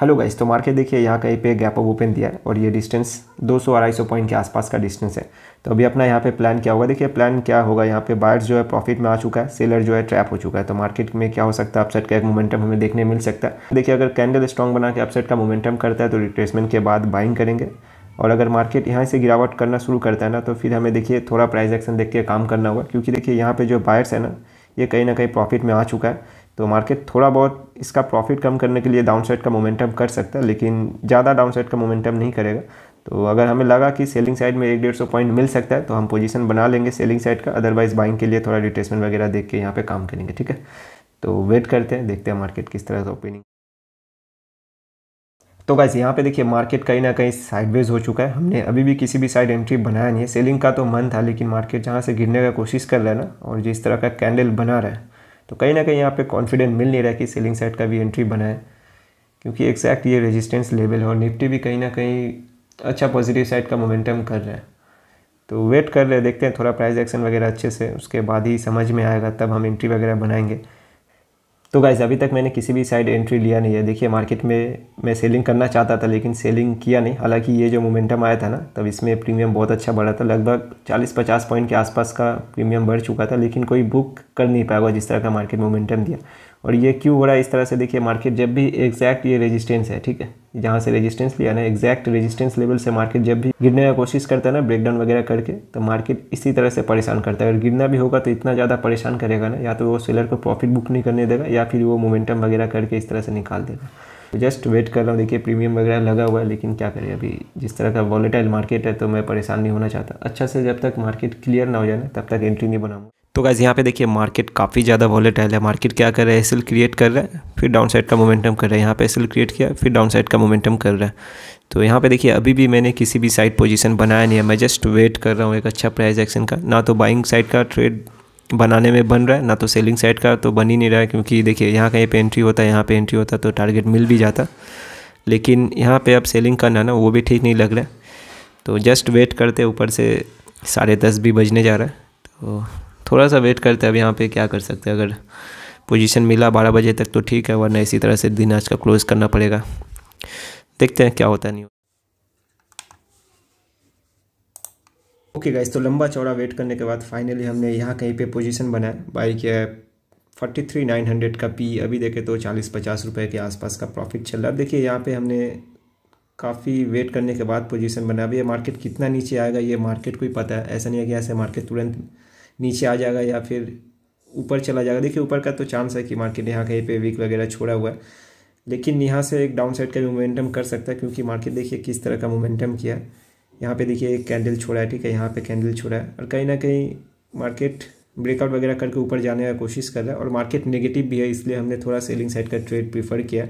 hello guys तो market देखिए यहाँ कहीं पे गैप ऑफ ओपन दिया है और ये डिस्टेंस 200 सौ पॉइंट के आसपास का डिस्टेंस है तो अभी अपना यहाँ पे प्लान क्या होगा देखिए प्लान क्या होगा यहाँ पे बायर्स जो है प्रॉफिट में आ चुका है सेलर जो है ट्रैप हो चुका है तो मार्केट में क्या हो सकता है अपसेट का एक मोमेंटम हमें देखने मिल सकता है देखिए अगर कैंडल स्ट्रॉन्ग बना के अपसेट का मोमेंटम करता है तो रिप्लेसमेंट के बाद बाइंग करेंगे और अगर मार्केट यहाँ से गिरावट करना शुरू करता है ना तो फिर हमें देखिए थोड़ा प्राइस एक्शन देख के काम करना होगा क्योंकि देखिए यहाँ पर जो बायर्स है ना ये कहीं ना कहीं प्रॉफिट में आ चुका है तो मार्केट थोड़ा बहुत इसका प्रॉफिट कम करने के लिए डाउनसाइड का मोमेंटम कर सकता है लेकिन ज़्यादा डाउनसाइड का मोमेंटम नहीं करेगा तो अगर हमें लगा कि सेलिंग साइड में एक डेढ़ सौ पॉइंट मिल सकता है तो हम पोजीशन बना लेंगे सेलिंग साइड का अदरवाइज़ बाइंग के लिए थोड़ा रिट्रेसमेंट वगैरह देख के यहाँ पे काम करेंगे ठीक है तो वेट करते हैं देखते हैं मार्केट किस तरह से ओपनिंग तो गाइस यहाँ पे देखिए मार्केट कहीं ना कहीं साइडवेज हो चुका है हमने अभी भी किसी भी साइड एंट्री बनाया नहीं है सेलिंग का तो मन था लेकिन मार्केट जहाँ से गिरने का कोशिश कर रहा है ना और जिस तरह का कैंडल बना रहा है तो कहीं ना कहीं यहाँ पे कॉन्फिडेंट मिल नहीं रहा कि सेलिंग साइड का भी एंट्री बनाए क्योंकि एक्जैक्ट ये रेजिस्टेंस लेवल है और निफ्टी भी कहीं ना कहीं अच्छा पॉजिटिव साइड का मोमेंटम कर रहा है तो वेट कर रहे हैं देखते हैं थोड़ा प्राइस एक्शन वगैरह अच्छे से उसके बाद ही समझ में आएगा तब हम एंट्री वगैरह बनाएंगे तो गाइज़ अभी तक मैंने किसी भी साइड एंट्री लिया नहीं है देखिए मार्केट में मैं सेलिंग करना चाहता था लेकिन सेलिंग किया नहीं हालांकि ये जो मोमेंटम आया था ना तब इसमें प्रीमियम बहुत अच्छा बढ़ा था लगभग 40-50 पॉइंट के आसपास का प्रीमियम बढ़ चुका था लेकिन कोई बुक कर नहीं पाया जिस तरह का मार्केट मोमेंटम दिया और ये क्यों हो रहा है इस तरह से देखिए मार्केट जब भी एग्जैक्ट ये रेजिस्टेंस है ठीक है जहाँ से रेजिस्टेंस लिया ना एग्जैक्ट रेजिस्टेंस लेवल से मार्केट जब भी गिरने का कोशिश करता है ना ब्रेकडाउन वगैरह करके तो मार्केट इसी तरह से परेशान करता है अगर गिरना भी होगा तो इतना ज़्यादा परेशान करेगा ना या तो वो सेलर को प्रॉफिट बुक नहीं करने देगा या फिर वो मोमेंटम वगैरह करके इस तरह से निकाल देगा तो जस्ट वेट कर रहा हूँ देखिए प्रीमियम वगैरह लगा हुआ है लेकिन क्या करें अभी जिस तरह का वॉलेटाइल मार्केट है तो मैं परेशान नहीं होना चाहता अच्छा से जब तक मार्केट क्लियर ना हो जाए तब तक एंट्री नहीं बनाऊँगा तो गाइज़ यहाँ पे देखिए मार्केट काफ़ी ज़्यादा वॉलेटाइल है मार्केट क्या कर रहा है एसल क्रिएट कर रहा है फिर डाउन साइड का मोमेंटम कर रहा है यहाँ पे एसल क्रिएट किया फिर डाउन साइड का मोमेंटम कर रहा है तो यहाँ पे देखिए अभी भी मैंने किसी भी साइड पोजीशन बनाया नहीं है मैं जस्ट वेट कर रहा हूँ एक अच्छा प्राइस एक्शन का ना तो बाइंग साइड का ट्रेड बनाने में बन रहा है ना तो सेलिंग साइड का तो बन ही नहीं रहा है क्योंकि देखिए यहाँ कहीं पर एंट्री होता है यहाँ पर एंट्री होता तो टारगेट मिल भी जाता लेकिन यहाँ पर अब सेलिंग करना ना वो भी ठीक नहीं लग रहा है तो जस्ट वेट करते ऊपर से साढ़े दस भी बजने जा रहा है तो थोड़ा सा वेट करते हैं अब यहाँ पे क्या कर सकते हैं अगर पोजीशन मिला बारह बजे तक तो ठीक है वरना इसी तरह से दिन आज का क्लोज़ करना पड़ेगा देखते हैं क्या होता है नहीं ओके गाइस तो लंबा चौड़ा वेट करने के बाद फाइनली हमने यहाँ कहीं पे पोजीशन बनाया बाई किया है फोर्टी थ्री नाइन हंड्रेड का पी अभी देखे तो चालीस पचास रुपये के आसपास का प्रॉफिट चल रहा है देखिए यहाँ पे हमने काफ़ी वेट करने के बाद पोजीशन बना अब ये मार्केट कितना नीचे आएगा ये मार्केट को ही पता है ऐसा नहीं है कि ऐसे मार्केट तुरंत नीचे आ जाएगा या फिर ऊपर चला जाएगा देखिए ऊपर का तो चांस है कि मार्केट यहाँ कहीं पे वीक वगैरह छोड़ा हुआ है लेकिन यहाँ से एक डाउन साइड का भी मोमेंटम कर सकता है क्योंकि मार्केट देखिए किस तरह का मोमेंटम किया है यहाँ पर देखिए एक कैंडल छोड़ा है ठीक है यहाँ पर कैंडल छोड़ा है और कहीं ना कहीं मार्केट ब्रेकआउट वगैरह करके ऊपर जाने का कोशिश कर रहा है और मार्केट नेगेटिव भी है इसलिए हमने थोड़ा सेलिंग साइड का ट्रेड प्रीफर किया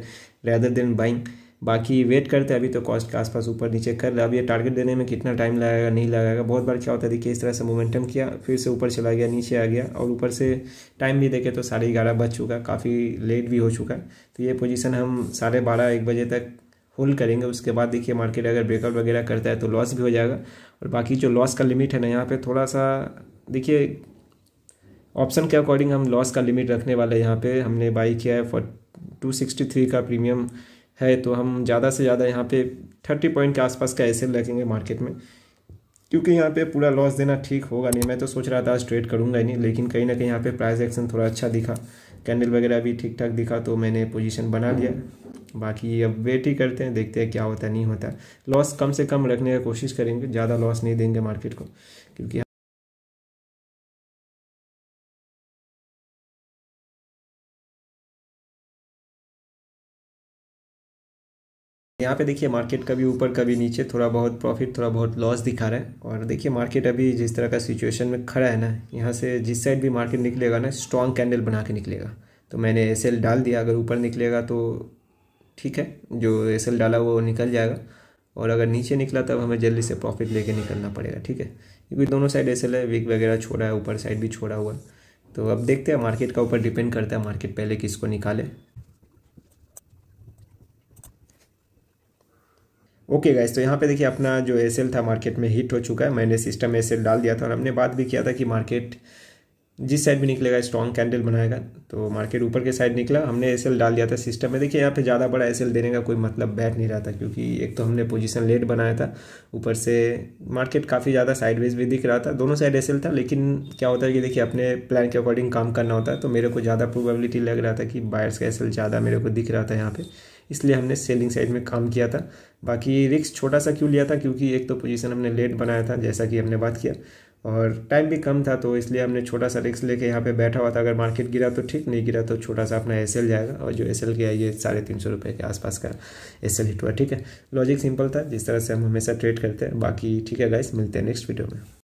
रैदर देन बाइंग बाकी वेट करते हैं अभी तो कॉस्ट के आसपास ऊपर नीचे कर रहे अब ये टारगेट देने में कितना टाइम लगाएगा नहीं लगाएगा बहुत बार क्या होता है देखिए इस तरह से मोमेंटम किया फिर से ऊपर चला गया नीचे आ गया और ऊपर से टाइम भी देखे तो साढ़े ग्यारह बज चुका काफ़ी लेट भी हो चुका है तो ये पोजीशन हम साढ़े बारह एक बजे तक होल्ड करेंगे उसके बाद देखिए मार्केट अगर ब्रेकआउट वगैरह करता है तो लॉस भी हो जाएगा और बाकी जो लॉस का लिमिट है ना यहाँ पर थोड़ा सा देखिए ऑप्शन के अकॉर्डिंग हम लॉस का लिमिट रखने वाले यहाँ पे हमने बाई किया है फॉर टू सिक्सटी थ्री का प्रीमियम है तो हम ज़्यादा से ज़्यादा यहाँ पे थर्टी पॉइंट के आसपास का ऐसे लगेंगे मार्केट में क्योंकि यहाँ पे पूरा लॉस देना ठीक होगा नहीं मैं तो सोच रहा था आज ट्रेड करूँगा ही नहीं लेकिन कहीं ना कहीं यहाँ पे प्राइस एक्शन थोड़ा अच्छा दिखा कैंडल वगैरह भी ठीक ठाक दिखा तो मैंने पोजीशन बना लिया बाकी अब वेट ही करते हैं देखते हैं क्या होता है नहीं होता लॉस कम से कम रखने की कोशिश करेंगे ज़्यादा लॉस नहीं देंगे मार्केट को क्योंकि यहाँ पे देखिए मार्केट कभी ऊपर कभी नीचे थोड़ा बहुत प्रॉफिट थोड़ा बहुत लॉस दिखा रहा है और देखिए मार्केट अभी जिस तरह का सिचुएशन में खड़ा है ना यहाँ से जिस साइड भी मार्केट निकलेगा ना स्ट्रॉन्ग कैंडल बना के निकलेगा तो मैंने एस डाल दिया अगर ऊपर निकलेगा तो ठीक है जो एस डाला वो निकल जाएगा और अगर नीचे निकला तब हमें जल्दी से प्रॉफिट लेके निकलना पड़ेगा ठीक है क्योंकि दोनों साइड एस है वीक वगैरह छोड़ा है ऊपर साइड भी छोड़ा हुआ है तो अब देखते हैं मार्केट का ऊपर डिपेंड करता है मार्केट पहले किसको निकाले ओके गाइस तो यहाँ पे देखिए अपना जो एस था मार्केट में हिट हो चुका है मैंने सिस्टम एस डाल दिया था और हमने बात भी किया था कि मार्केट जिस साइड भी निकलेगा स्ट्रॉन्ग कैंडल बनाएगा तो मार्केट ऊपर के साइड निकला हमने एस डाल दिया था सिस्टम में देखिए यहाँ पे ज़्यादा बड़ा एस देने का कोई मतलब बैठ नहीं रहा था क्योंकि एक तो हमने पोजीशन लेट बनाया था ऊपर से मार्केट काफ़ी ज़्यादा साइडवेज भी दिख रहा था दोनों साइड एस था लेकिन क्या होता है कि देखिए अपने प्लान के अकॉर्डिंग काम करना होता है तो मेरे को ज़्यादा प्रोबेबिलिटी लग रहा था कि बायर्स का एस ज़्यादा मेरे को दिख रहा था यहाँ पर इसलिए हमने सेलिंग साइड में काम किया था बाकी रिक्स छोटा सा क्यों लिया था क्योंकि एक तो पोजीशन हमने लेट बनाया था जैसा कि हमने बात किया और टाइम भी कम था तो इसलिए हमने छोटा सा रिक्स लेके यहाँ पे बैठा हुआ था अगर मार्केट गिरा तो ठीक नहीं गिरा तो छोटा सा अपना एस जाएगा और जो एस गया ये साढ़े तीन सौ रुपये के आसपास का एस हिट हुआ ठीक है लॉजिक सिंपल था जिस तरह से हम हमेशा ट्रेड करते हैं बाकी ठीक है गाइस मिलते हैं नेक्स्ट वीडियो में